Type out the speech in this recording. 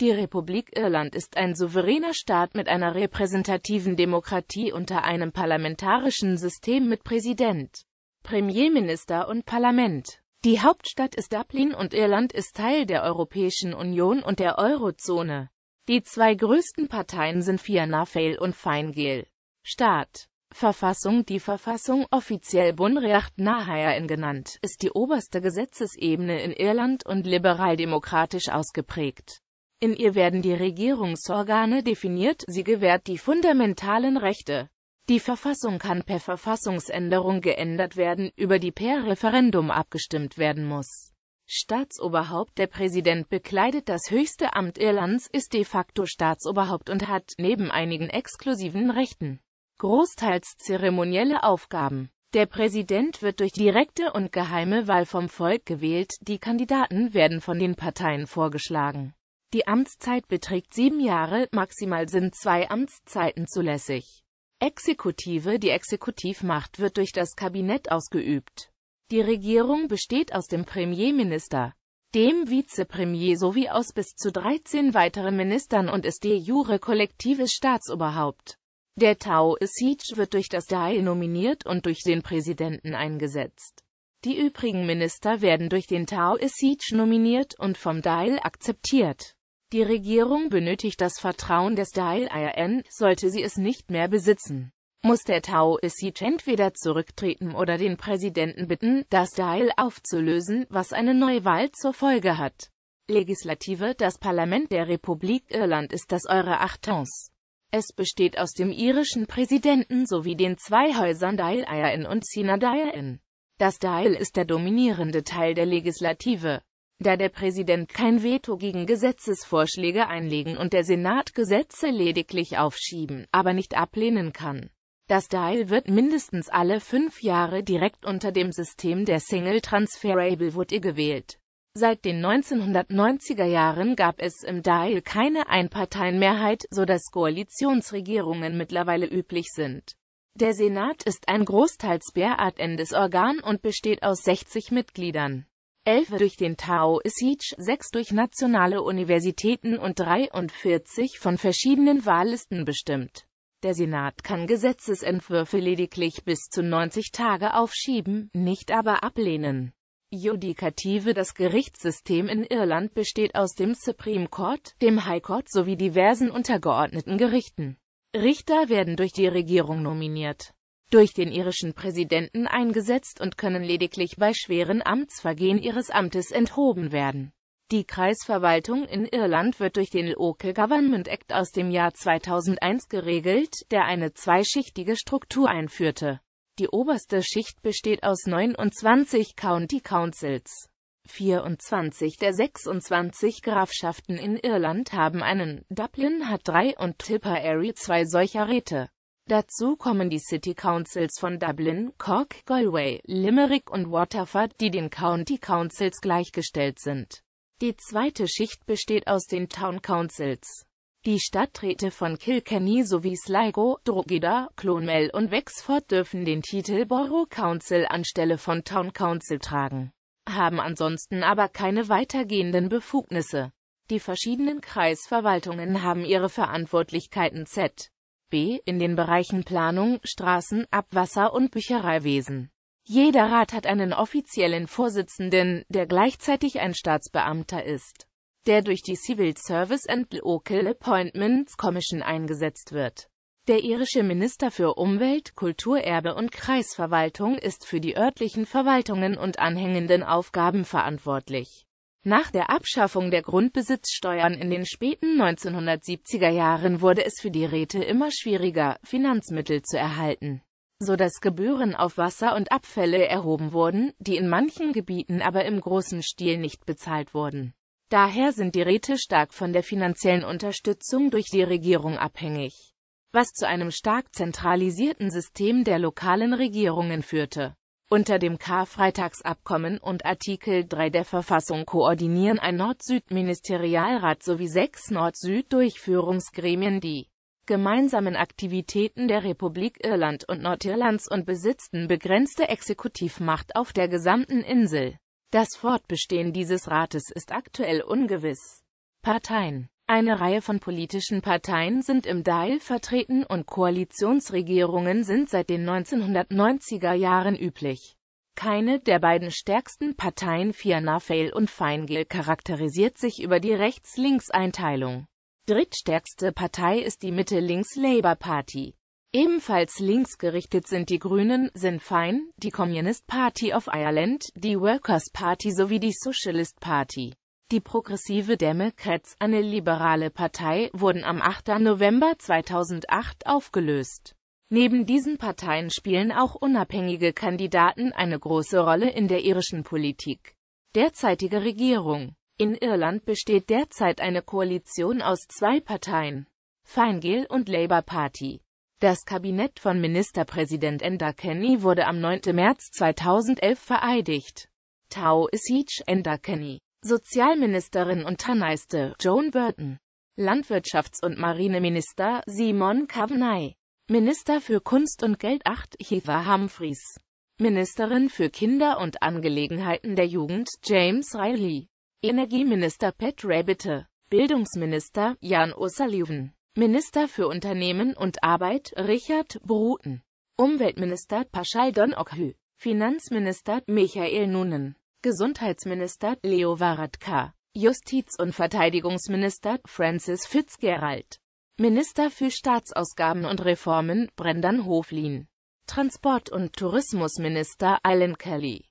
Die Republik Irland ist ein souveräner Staat mit einer repräsentativen Demokratie unter einem parlamentarischen System mit Präsident, Premierminister und Parlament. Die Hauptstadt ist Dublin und Irland ist Teil der Europäischen Union und der Eurozone. Die zwei größten Parteien sind Fianna Fail und Fine Gael. Staat Verfassung Die Verfassung, offiziell Bunreacht na genannt, ist die oberste Gesetzesebene in Irland und liberaldemokratisch ausgeprägt. In ihr werden die Regierungsorgane definiert, sie gewährt die fundamentalen Rechte. Die Verfassung kann per Verfassungsänderung geändert werden, über die per Referendum abgestimmt werden muss. Staatsoberhaupt Der Präsident bekleidet das höchste Amt Irlands, ist de facto Staatsoberhaupt und hat, neben einigen exklusiven Rechten, großteils zeremonielle Aufgaben. Der Präsident wird durch direkte und geheime Wahl vom Volk gewählt, die Kandidaten werden von den Parteien vorgeschlagen. Die Amtszeit beträgt sieben Jahre, maximal sind zwei Amtszeiten zulässig. Exekutive Die Exekutivmacht wird durch das Kabinett ausgeübt. Die Regierung besteht aus dem Premierminister, dem Vizepremier sowie aus bis zu 13 weiteren Ministern und ist de jure kollektives Staatsoberhaupt. Der Tau Siege wird durch das Dai nominiert und durch den Präsidenten eingesetzt. Die übrigen Minister werden durch den Tao Siege nominiert und vom Dai akzeptiert. Die Regierung benötigt das Vertrauen des dai irn sollte sie es nicht mehr besitzen muss der Taoiseach entweder zurücktreten oder den Präsidenten bitten, das Teil aufzulösen, was eine Neuwahl zur Folge hat. Legislative Das Parlament der Republik Irland ist das Eure Achtens. Es besteht aus dem irischen Präsidenten sowie den zwei Häusern Dáil irn und Sina Sína Dáil. Das Dáil ist der dominierende Teil der Legislative da der Präsident kein Veto gegen Gesetzesvorschläge einlegen und der Senat Gesetze lediglich aufschieben, aber nicht ablehnen kann. Das Teil wird mindestens alle fünf Jahre direkt unter dem System der Single Transferable Vote gewählt. Seit den 1990er Jahren gab es im Dial keine Einparteienmehrheit, so dass Koalitionsregierungen mittlerweile üblich sind. Der Senat ist ein großteils bärartendes Organ und besteht aus 60 Mitgliedern. 11 durch den Tao Siege, 6 durch nationale Universitäten und 43 von verschiedenen Wahllisten bestimmt. Der Senat kann Gesetzesentwürfe lediglich bis zu 90 Tage aufschieben, nicht aber ablehnen. Judikative Das Gerichtssystem in Irland besteht aus dem Supreme Court, dem High Court sowie diversen untergeordneten Gerichten. Richter werden durch die Regierung nominiert durch den irischen Präsidenten eingesetzt und können lediglich bei schweren Amtsvergehen ihres Amtes enthoben werden. Die Kreisverwaltung in Irland wird durch den Local Government Act aus dem Jahr 2001 geregelt, der eine zweischichtige Struktur einführte. Die oberste Schicht besteht aus 29 County Councils. 24 der 26 Grafschaften in Irland haben einen, Dublin hat drei und Tipperary zwei solcher Räte. Dazu kommen die City Councils von Dublin, Cork, Galway, Limerick und Waterford, die den County Councils gleichgestellt sind. Die zweite Schicht besteht aus den Town Councils. Die Stadträte von Kilkenny sowie Sligo, Drogheda, Clonmel und Wexford dürfen den Titel Borough Council anstelle von Town Council tragen, haben ansonsten aber keine weitergehenden Befugnisse. Die verschiedenen Kreisverwaltungen haben ihre Verantwortlichkeiten Z. B in den Bereichen Planung, Straßen, Abwasser und Büchereiwesen. Jeder Rat hat einen offiziellen Vorsitzenden, der gleichzeitig ein Staatsbeamter ist, der durch die Civil Service and Local Appointments Commission eingesetzt wird. Der irische Minister für Umwelt, Kulturerbe und Kreisverwaltung ist für die örtlichen Verwaltungen und anhängenden Aufgaben verantwortlich. Nach der Abschaffung der Grundbesitzsteuern in den späten 1970er Jahren wurde es für die Räte immer schwieriger, Finanzmittel zu erhalten, so dass Gebühren auf Wasser und Abfälle erhoben wurden, die in manchen Gebieten aber im großen Stil nicht bezahlt wurden. Daher sind die Räte stark von der finanziellen Unterstützung durch die Regierung abhängig, was zu einem stark zentralisierten System der lokalen Regierungen führte unter dem Karfreitagsabkommen und Artikel 3 der Verfassung koordinieren ein Nord-Süd-Ministerialrat sowie sechs Nord-Süd-Durchführungsgremien die gemeinsamen Aktivitäten der Republik Irland und Nordirlands und besitzen begrenzte Exekutivmacht auf der gesamten Insel. Das Fortbestehen dieses Rates ist aktuell ungewiss. Parteien eine Reihe von politischen Parteien sind im Dail vertreten und Koalitionsregierungen sind seit den 1990er Jahren üblich. Keine der beiden stärksten Parteien Fianna Fail und Feingel charakterisiert sich über die Rechts-Links-Einteilung. Drittstärkste Partei ist die Mitte-Links-Labour Party. Ebenfalls linksgerichtet sind die Grünen, sind Fein, die Communist Party of Ireland, die Workers' Party sowie die Socialist Party. Die progressive Democrats, eine liberale Partei, wurden am 8. November 2008 aufgelöst. Neben diesen Parteien spielen auch unabhängige Kandidaten eine große Rolle in der irischen Politik. Derzeitige Regierung In Irland besteht derzeit eine Koalition aus zwei Parteien, Fine Gael und Labour Party. Das Kabinett von Ministerpräsident Enda Kenny wurde am 9. März 2011 vereidigt. Tau Isich Enda Kenny Sozialministerin und Tanneiste Joan Burton. Landwirtschafts- und Marineminister, Simon Cavanagh. Minister für Kunst und Geld 8, Heather Humphreys. Ministerin für Kinder und Angelegenheiten der Jugend, James Riley. Energieminister Pat Rabitte. Bildungsminister, Jan O'Sullivan. Minister für Unternehmen und Arbeit, Richard Bruten. Umweltminister, Paschal Donockhü. Finanzminister, Michael Nunen. Gesundheitsminister Leo Varadkar, Justiz- und Verteidigungsminister Francis Fitzgerald, Minister für Staatsausgaben und Reformen Brendan Hoflin, Transport- und Tourismusminister Alan Kelly.